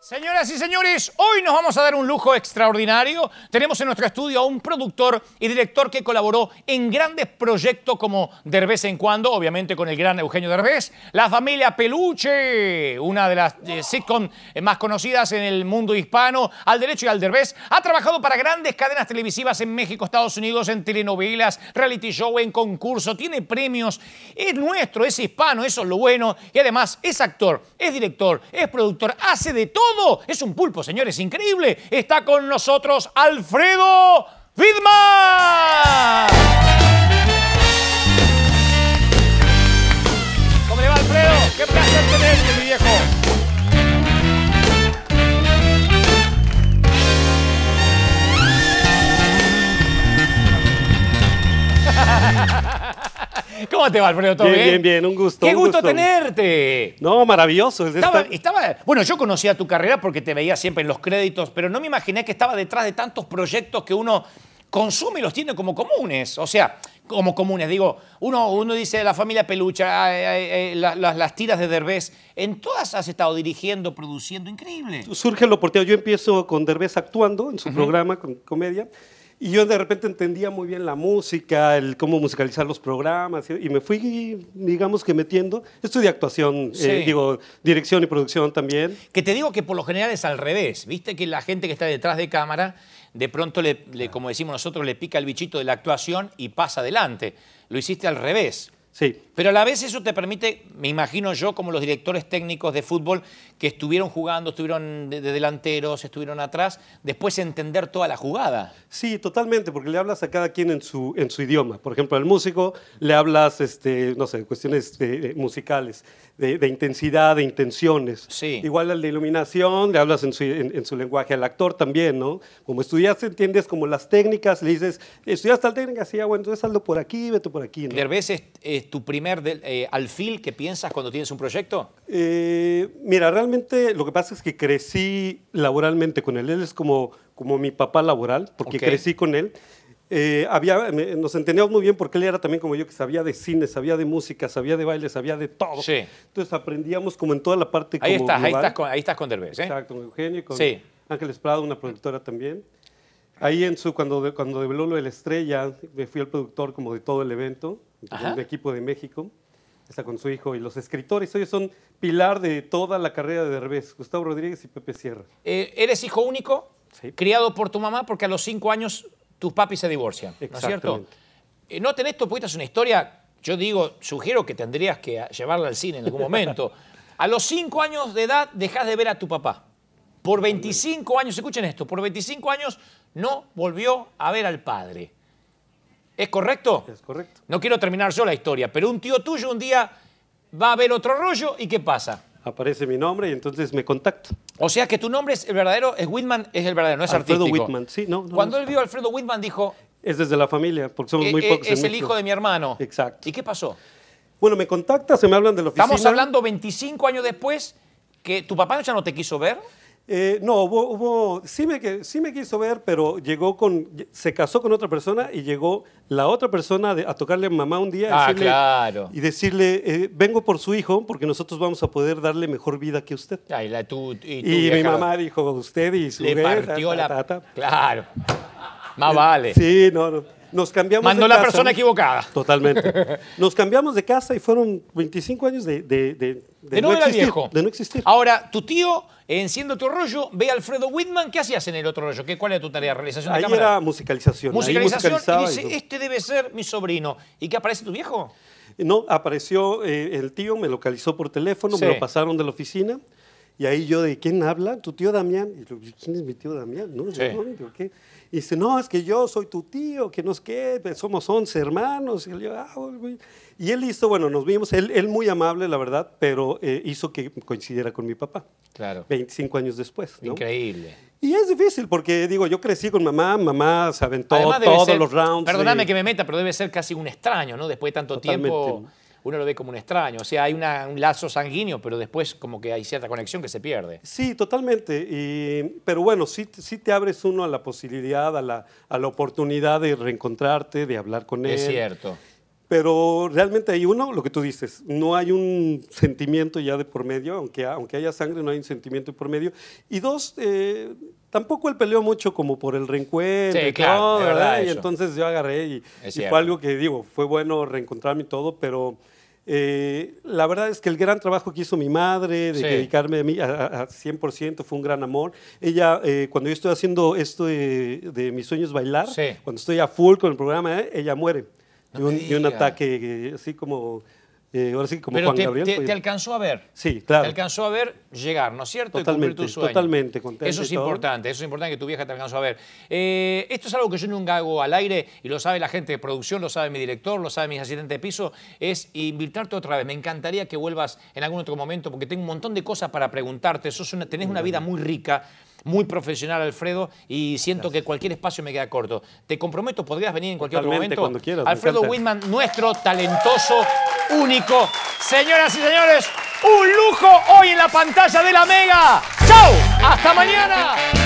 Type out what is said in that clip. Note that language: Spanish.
Señoras y señores, hoy nos vamos a dar un lujo extraordinario. Tenemos en nuestro estudio a un productor y director que colaboró en grandes proyectos como Derbez en cuando, obviamente con el gran Eugenio Derbez, La familia Peluche, una de las eh, sitcom eh, más conocidas en el mundo hispano, Al Derecho y al Derbez. Ha trabajado para grandes cadenas televisivas en México, Estados Unidos, en telenovelas, reality show, en concurso, tiene premios. Es nuestro, es hispano, eso es lo bueno. Y además es actor, es director, es productor, hace de todo es un pulpo, señores, increíble. Está con nosotros Alfredo Vidma. ¿Cómo te va, Alfredo? ¿Todo bien? Bien, bien, un gusto. ¡Qué gusto, tenerte! No, maravilloso. Estaba, bueno, yo conocía tu carrera porque te veía siempre en los créditos, pero no me imaginé que estaba detrás de tantos proyectos que uno consume y los tiene como comunes. O sea, como comunes. Digo, uno, uno dice la familia Pelucha, las, las, tiras de Derbez. En todas has estado dirigiendo, produciendo, increíble. Surge los oportunidad. Yo empiezo con Derbez actuando en su programa, con comedia. Y yo de repente entendía muy bien la música, el cómo musicalizar los programas, y me fui, digamos que metiendo. de actuación, eh, digo, dirección y producción también. Que te digo que por lo general es al revés, viste que la gente que está detrás de cámara, de pronto, le, le, como decimos nosotros, le pica el bichito de la actuación y pasa adelante. Lo hiciste al revés. Sí. Pero a la vez eso te permite, me imagino yo, como los directores técnicos de fútbol que estuvieron jugando, estuvieron de, delanteros, estuvieron atrás, después entender toda la jugada. Sí, totalmente, porque le hablas a cada quien en su, idioma. Por ejemplo, al músico le hablas, este, no sé, cuestiones este, eh, musicales, de, intensidad, de intenciones. Sí. Igual al de iluminación le hablas en su, lenguaje, al actor también, ¿no? Como estudiaste, entiendes como las técnicas, le dices, estudiaste tal técnica, sí, ah, bueno, entonces saldo por aquí, vete por aquí. ¿no? veces es tu primer eh, alfil que piensas cuando tienes un proyecto? Eh, mira, realmente lo que pasa es que crecí laboralmente con él. Él es como, como mi papá laboral, porque crecí con él. Eh, había, nos entendíamos muy bien porque él era también como yo, que sabía de cine, sabía de música, sabía de baile, sabía de todo. Entonces aprendíamos como en toda la parte. Ahí estás, ahí estás con, ahí estás con Derbez, ¿eh? Exacto, con Eugenio con Ángeles Prado, una productora también. Ahí en su, cuando, cuando develó lo de la estrella, fui el productor como de todo el evento, un equipo de México, está con su hijo y los escritores, ellos son pilar de toda la carrera de Derbez, Gustavo Rodríguez y Pepe Sierra. Eh, ¿Eres hijo único? Criado por tu mamá porque a los cinco años tus papis se divorcian, ¿no es cierto? Eh, no tenés tu es una historia, yo digo, sugiero que tendrías que llevarla al cine en algún momento. a los cinco años de edad dejas de ver a tu papá. Por 25 años, escuchen esto, por 25 años no volvió a ver al padre. ¿Es correcto? Es correcto. No quiero terminar yo la historia, pero un tío tuyo un día va a ver otro rollo y ¿qué pasa? Aparece mi nombre y entonces me contacta. O sea que tu nombre es el verdadero, es Whitman, es el verdadero, no es Alfredo Alfredo Whitman, sí, no, Cuando él vio a Alfredo Whitman dijo... Es desde la familia, porque somos eh, muy eh, pocos. Es el hijo de mi hermano. Exacto. ¿Y qué pasó? Bueno, me contacta, se me hablan de la oficina. Estamos hablando 25 años después que tu papá ya no te quiso ver. Eh, no, hubo, sí, me, sí, me, quiso ver, pero llegó con, se casó con otra persona y llegó la otra persona a tocarle a mamá un día ah, claro. y decirle, eh, vengo por su hijo porque nosotros vamos a poder darle mejor vida que usted. y, la, y, mi mamá dijo, usted y su Le partió Claro, más eh, vale. Sí, no, no. Nos cambiamos Mandó la persona equivocada. Totalmente. Nos cambiamos de casa y fueron 25 años de, de, no, existir, de no existir. Ahora, tu tío, enciendo tu rollo, ve a Alfredo Whitman. ¿Qué hacías en el otro rollo? ¿Qué, ¿Cuál era tu tarea? ¿Realización de Ahí era musicalización. Musicalización. y dice, este debe ser mi sobrino. ¿Y qué aparece tu viejo? No, apareció eh, el tío, me localizó por teléfono, me lo pasaron de la oficina. Y ahí yo, ¿de quién habla? ¿Tu tío Damián? Y yo, pues, ¿quién es mi tío Damián? No, sí. no ¿qué? Y dice, no, es que yo soy tu tío, que nos quede, pues, somos 11 hermanos. Y, yo, ah, y él hizo, bueno, nos vimos, él, él muy amable, la verdad, pero eh, hizo que coincidiera con mi papá. Claro. 25 años después. Increíble. Y es difícil porque, digo, yo crecí con mamá, mamá se aventó todos los rounds. Perdóname que me meta, pero debe ser casi un extraño, ¿no? Después de tanto Totalmente. tiempo uno lo ve como un extraño. O sea, hay un lazo sanguíneo, pero después como que hay cierta conexión que se pierde. Sí, totalmente. Y, pero bueno, sí, si te abres uno a la posibilidad, a la, a la oportunidad de reencontrarte, de hablar con él. Es cierto. Pero realmente hay uno, lo que tú dices, no hay un sentimiento ya de por medio, aunque, aunque haya sangre, no hay un sentimiento de por medio. Y dos, eh, tampoco él peleó mucho como por el reencuentro. claro, verdad, Y entonces yo agarré y fue algo que digo, fue bueno reencontrarme y todo, pero eh, la verdad es que el gran trabajo que hizo mi madre, de dedicarme a mí a, 100%, fue un gran amor. Ella, eh, cuando yo estoy haciendo esto de, mis sueños bailar, cuando estoy a full con el programa, eh, ella muere. y un ataque así como eh, Pero te, alcanzó a ver. Sí, claro. Te alcanzó a ver llegar, ¿no es cierto? Totalmente, y cumplir tu sueño. Totalmente, contento. Eso es importante, eso es importante que tu vieja te alcanzó a ver. Eh, esto es algo que yo nunca hago al aire y lo sabe la gente de producción, lo sabe mi director, lo sabe mis asistentes de piso, es invitarte otra vez. Me encantaría que vuelvas en algún otro momento porque tengo un montón de cosas para preguntarte. Sos una, tenés una vida muy rica muy profesional, Alfredo, y siento que cualquier espacio me queda corto. Te comprometo, podrías venir en cualquier otro momento. Alfredo Whitman, nuestro talentoso, único. Señoras y señores, un lujo hoy en la pantalla de la Mega. ¡Chao! ¡Hasta mañana!